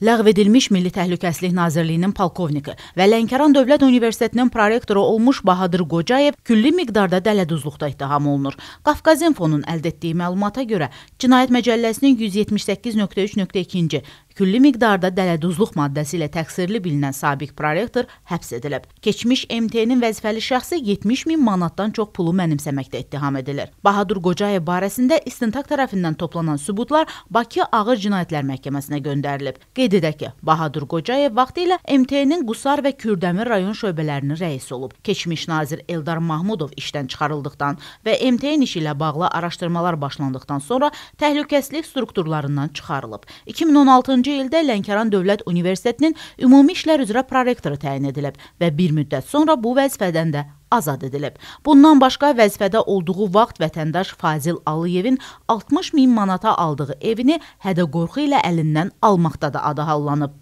Ləğv edilmiş Milli Təhlükəsizlik Nazirliyinin polkovniki və Lənkəran Dövlət Universitetinin prorektoru olmuş Bahadır Qocayev külli miqdarda dələduzluqda ittiham olunur. Qafqaz Infonun əldə etdiyi məlumata görə Cinayət Məcəlləsinin 178.3.2-ci Külli miqdarda dələduzluq maddəsi ilə təqsirli bilinən sabiq prorektor həbs edilib. Keçmiş MT-nin vəzifəli şəxsi 70 min manatdan çox pulu mənimsəməkdə ittiham edilir. Bahadur Qocayev barəsində istintaq tərəfindən toplanan sübutlar Bakı Ağır Cinayətlər Məhkəməsinə göndərilib. Qeyd edək ki, Bahadur Qocayev vaxtilə MT-nin Qusar və Kürdəmir rayon şöbələrinin rəisi olub. Keçmiş nazir Eldar Mahmudov işdən çıxarıldıqdan və MT-nin işi ilə bağlı araşdırmalar başlandıqdan sonra təhlükəsizlik strukturlarından çıxarılıb. 2016-cı 2023-cü ildə Lənkəran Dövlət Universitetinin ümumi işlər üzrə prorektoru təyin edilib və bir müddət sonra bu vəzifədən də azad edilib. Bundan başqa vəzifədə olduğu vaxt vətəndaş Fazil Aliyevin 60 min manata aldığı evini hədə-qorxu ilə əlindən almaqda da adı hallanıb.